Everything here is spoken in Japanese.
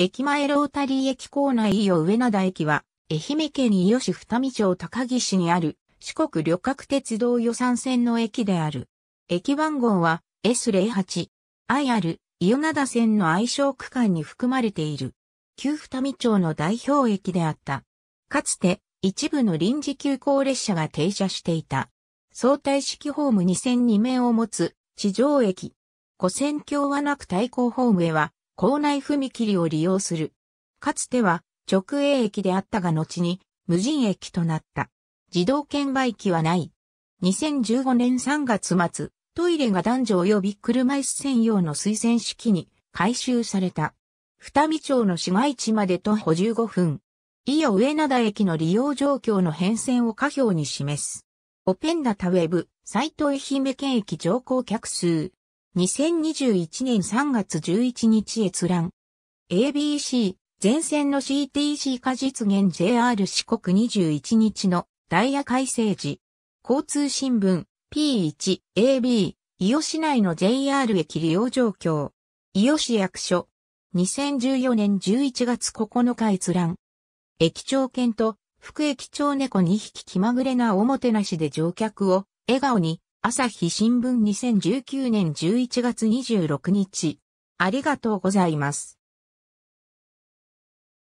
駅前ロータリー駅構内伊予上灘駅は、愛媛県伊予市二見町高岸にある四国旅客鉄道予算線の駅である。駅番号は S08、IR、伊予灘線の愛称区間に含まれている。旧二見町の代表駅であった。かつて一部の臨時急行列車が停車していた。相対式ホーム2002面を持つ地上駅。古戦橋はなく対抗ホームへは校内踏切を利用する。かつては直営駅であったが後に無人駅となった。自動券売機はない。2015年3月末、トイレが男女及び車椅子専用の推薦式に改修された。二見町の市街地まで徒歩15分。伊予上灘駅の利用状況の変遷を下表に示す。オペンダタウェブ、サイト愛媛県駅乗降客数、2021年3月11日閲覧。ABC、前線の CTC 化実現 JR 四国21日のダイヤ改正時。交通新聞 P1、AB、伊予市内の JR 駅利用状況。伊予市役所。2014年11月9日閲覧。駅長犬と副駅長猫2匹気まぐれなおもてなしで乗客を笑顔に朝日新聞2019年11月26日。ありがとうございます。